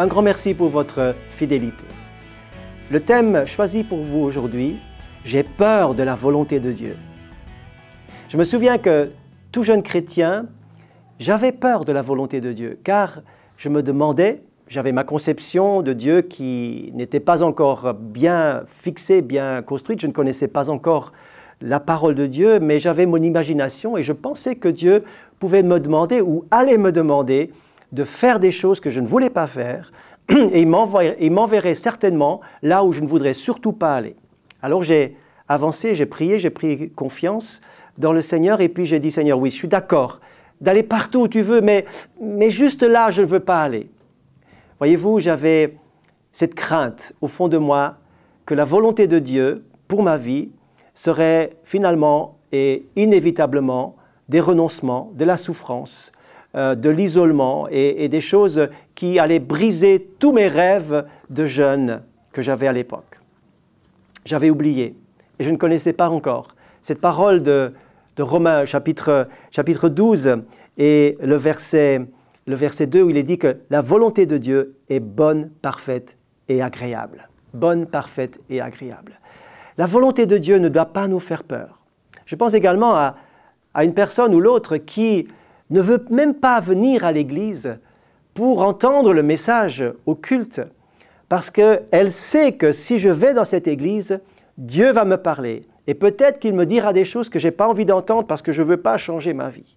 Un grand merci pour votre fidélité. Le thème choisi pour vous aujourd'hui, j'ai peur de la volonté de Dieu. Je me souviens que tout jeune chrétien, j'avais peur de la volonté de Dieu, car je me demandais, j'avais ma conception de Dieu qui n'était pas encore bien fixée, bien construite, je ne connaissais pas encore la parole de Dieu, mais j'avais mon imagination et je pensais que Dieu pouvait me demander ou allait me demander de faire des choses que je ne voulais pas faire et il m'enverrait certainement là où je ne voudrais surtout pas aller. Alors j'ai avancé, j'ai prié, j'ai pris confiance dans le Seigneur et puis j'ai dit Seigneur, oui, je suis d'accord d'aller partout où tu veux, mais, mais juste là, je ne veux pas aller. Voyez-vous, j'avais cette crainte au fond de moi que la volonté de Dieu pour ma vie seraient finalement et inévitablement des renoncements, de la souffrance, euh, de l'isolement et, des choses qui allaient briser tous mes rêves de jeune que j'avais à l'époque. J'avais oublié et je ne connaissais pas encore cette parole de, de Romains chapitre, chapitre 12 et le verset, le verset 2 où il est dit que la volonté de Dieu est bonne, parfaite et agréable. Bonne, parfaite et agréable. La volonté de Dieu ne doit pas nous faire peur. Je pense également à, une personne ou l'autre qui ne veut même pas venir à l'Église pour entendre le message au culte, parce qu'elle sait que si je vais dans cette Église, Dieu va me parler. Et peut-être qu'il me dira des choses que je n'ai pas envie d'entendre parce que je ne veux pas changer ma vie.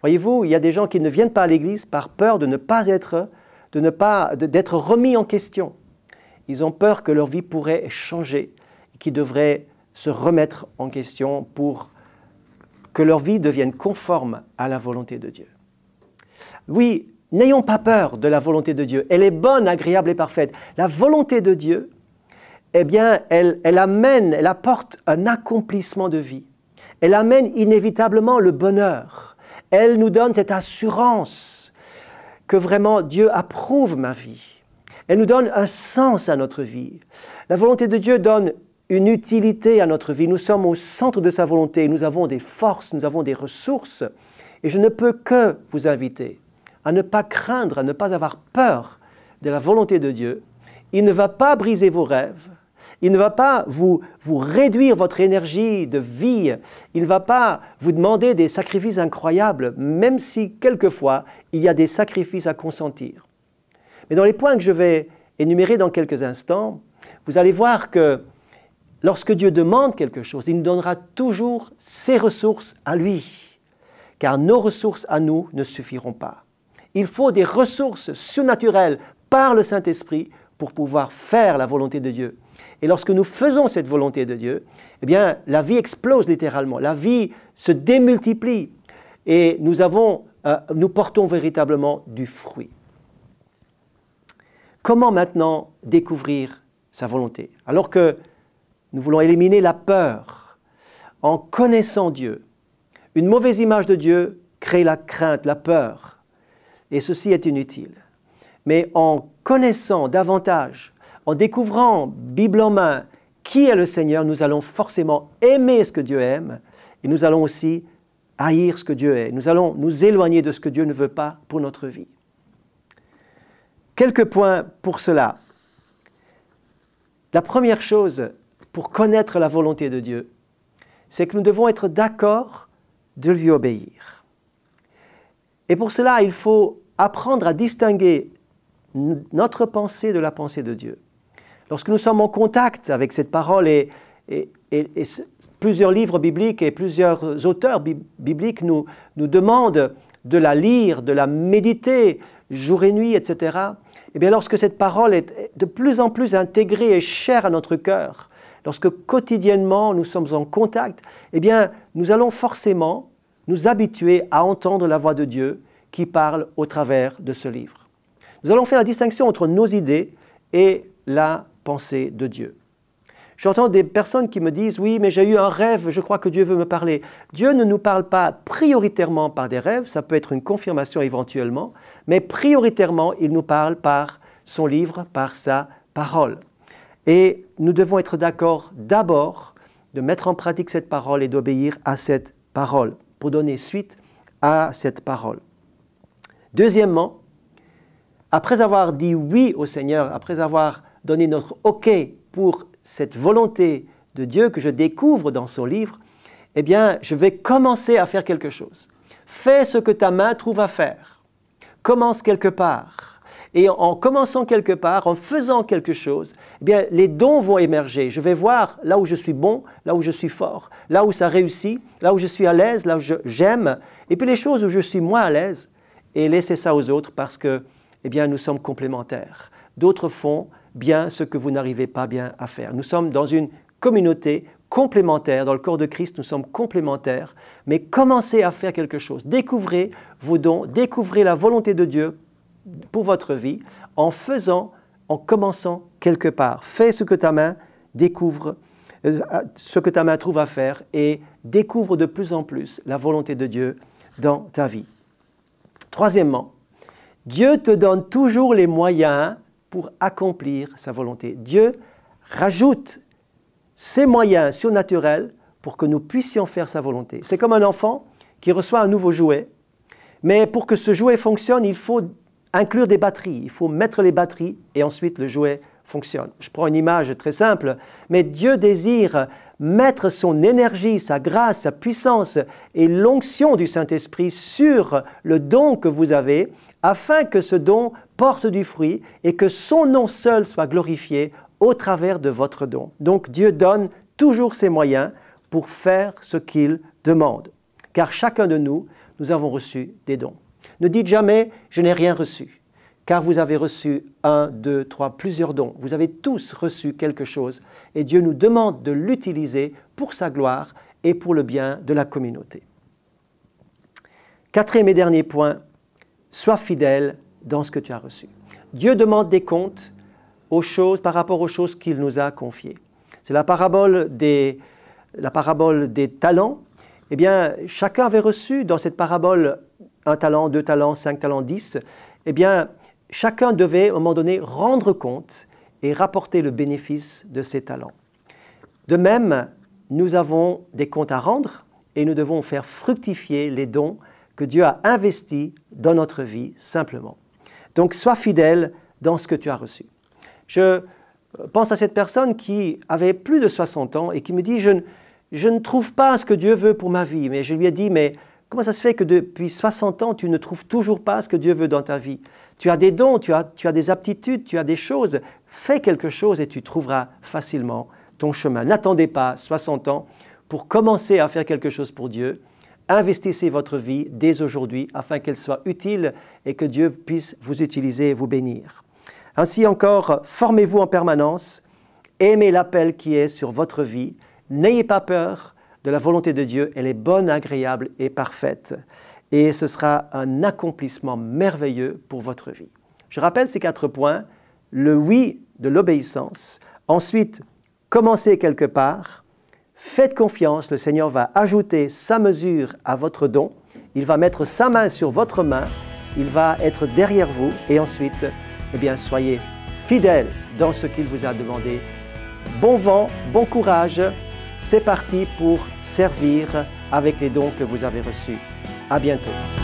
Voyez-vous, il y a des gens qui ne viennent pas à l'Église par peur de ne pas être, de ne pas, d'être remis en question. Ils ont peur que leur vie pourrait changer, qui devraient se remettre en question pour que leur vie devienne conforme à la volonté de Dieu. Oui, n'ayons pas peur de la volonté de Dieu. Elle est bonne, agréable et parfaite. La volonté de Dieu, eh bien, elle, elle amène, elle apporte un accomplissement de vie. Elle amène inévitablement le bonheur. Elle nous donne cette assurance que vraiment Dieu approuve ma vie. Elle nous donne un sens à notre vie. La volonté de Dieu donne une utilité à notre vie. Nous sommes au centre de sa volonté. Nous avons des forces, nous avons des ressources. Et je ne peux que vous inviter à ne pas craindre, à ne pas avoir peur de la volonté de Dieu. Il ne va pas briser vos rêves. Il ne va pas vous, vous réduire votre énergie de vie. Il ne va pas vous demander des sacrifices incroyables, même si quelquefois il y a des sacrifices à consentir. Mais dans les points que je vais énumérer dans quelques instants, vous allez voir que Lorsque Dieu demande quelque chose, il nous donnera toujours ses ressources à lui, car nos ressources à nous ne suffiront pas. Il faut des ressources surnaturelles par le Saint-Esprit pour pouvoir faire la volonté de Dieu. Et lorsque nous faisons cette volonté de Dieu, eh bien, la vie explose littéralement, la vie se démultiplie et nous, avons, euh, nous portons véritablement du fruit. Comment maintenant découvrir sa volonté Alors que nous voulons éliminer la peur en connaissant Dieu. Une mauvaise image de Dieu crée la crainte, la peur. Et ceci est inutile. Mais en connaissant davantage, en découvrant, Bible en main, qui est le Seigneur, nous allons forcément aimer ce que Dieu aime et nous allons aussi haïr ce que Dieu est. Nous allons nous éloigner de ce que Dieu ne veut pas pour notre vie. Quelques points pour cela. La première chose, pour connaître la volonté de Dieu, c'est que nous devons être d'accord de lui obéir. Et pour cela, il faut apprendre à distinguer notre pensée de la pensée de Dieu. Lorsque nous sommes en contact avec cette parole et, et, plusieurs livres bibliques et plusieurs auteurs bibliques nous, nous demandent de la lire, de la méditer jour et nuit, etc., et eh bien lorsque cette parole est de plus en plus intégrée et chère à notre cœur, lorsque quotidiennement nous sommes en contact, eh bien, nous allons forcément nous habituer à entendre la voix de Dieu qui parle au travers de ce livre. Nous allons faire la distinction entre nos idées et la pensée de Dieu. J'entends des personnes qui me disent Oui, mais j'ai eu un rêve, je crois que Dieu veut me parler. Dieu ne nous parle pas prioritairement par des rêves, ça peut être une confirmation éventuellement, mais prioritairement, il nous parle par son livre, par sa parole. Et nous devons être d'accord d'abord de mettre en pratique cette parole et d'obéir à cette parole pour donner suite à cette parole. Deuxièmement, après avoir dit oui au Seigneur, après avoir donné notre OK pour cette volonté de Dieu que je découvre dans son livre, eh bien, je vais commencer à faire quelque chose. Fais ce que ta main trouve à faire. Commence quelque part et en commençant quelque part, en faisant quelque chose, eh bien, les dons vont émerger. Je vais voir là où je suis bon, là où je suis fort, là où ça réussit, là où je suis à l'aise, là où j'aime, et puis les choses où je suis moins à l'aise, et laisser ça aux autres parce que, eh bien, nous sommes complémentaires. D'autres font bien ce que vous n'arrivez pas bien à faire. Nous sommes dans une communauté complémentaire, Dans le corps de Christ, nous sommes complémentaires. Mais commencez à faire quelque chose. Découvrez vos dons, découvrez la volonté de Dieu pour votre vie en faisant, en commençant quelque part. Fais ce que ta main découvre, euh, ce que ta main trouve à faire et découvre de plus en plus la volonté de Dieu dans ta vie. Troisièmement, Dieu te donne toujours les moyens pour accomplir sa volonté. Dieu rajoute ses moyens surnaturels pour que nous puissions faire sa volonté. C'est comme un enfant qui reçoit un nouveau jouet, mais pour que ce jouet fonctionne, il faut inclure des batteries. Il faut mettre les batteries et ensuite le jouet fonctionne. Je prends une image très simple, mais Dieu désire mettre son énergie, sa grâce, sa puissance et l'onction du Saint-Esprit sur le don que vous avez, afin que ce don porte du fruit et que son nom seul soit glorifié au travers de votre don. Donc Dieu donne toujours ses moyens pour faire ce qu'il demande, car chacun de nous, nous avons reçu des dons. Ne dites jamais je n'ai rien reçu, car vous avez reçu un, deux, trois, plusieurs dons. Vous avez tous reçu quelque chose et Dieu nous demande de l'utiliser pour sa gloire et pour le bien de la communauté. Quatrième et dernier point, sois fidèle dans ce que tu as reçu. Dieu demande des comptes aux choses, par rapport aux choses qu'il nous a confiées. C'est la parabole des, la parabole des talents. Eh bien, chacun avait reçu dans cette parabole un talent, deux talents, cinq talents, dix, eh bien, chacun devait, à un moment donné, rendre compte et rapporter le bénéfice de ses talents. De même, nous avons des comptes à rendre et nous devons faire fructifier les dons que Dieu a investis dans notre vie, simplement. Donc, sois fidèle dans ce que tu as reçu. Je pense à cette personne qui avait plus de 60 ans et qui me dit, je ne, je ne trouve pas ce que Dieu veut pour ma vie, mais je lui ai dit, mais Comment ça se fait que depuis 60 ans, tu ne trouves toujours pas ce que Dieu veut dans ta vie Tu as des dons, tu as, des aptitudes, tu as des choses. Fais quelque chose et tu trouveras facilement ton chemin. N'attendez pas 60 ans pour commencer à faire quelque chose pour Dieu. Investissez votre vie dès aujourd'hui afin qu'elle soit utile et que Dieu puisse vous utiliser et vous bénir. Ainsi encore, formez-vous en permanence, aimez l'appel qui est sur votre vie, n'ayez pas peur, de la volonté de Dieu, elle est bonne, agréable et parfaite. Et ce sera un accomplissement merveilleux pour votre vie. Je rappelle ces quatre points. Le oui de l'obéissance. Ensuite, commencez quelque part. Faites confiance, le Seigneur va ajouter sa mesure à votre don. Il va mettre sa main sur votre main. Il va être derrière vous. Et ensuite, eh bien, soyez fidèles dans ce qu'il vous a demandé. Bon vent, bon courage. C'est parti pour servir avec les dons que vous avez reçus. À bientôt.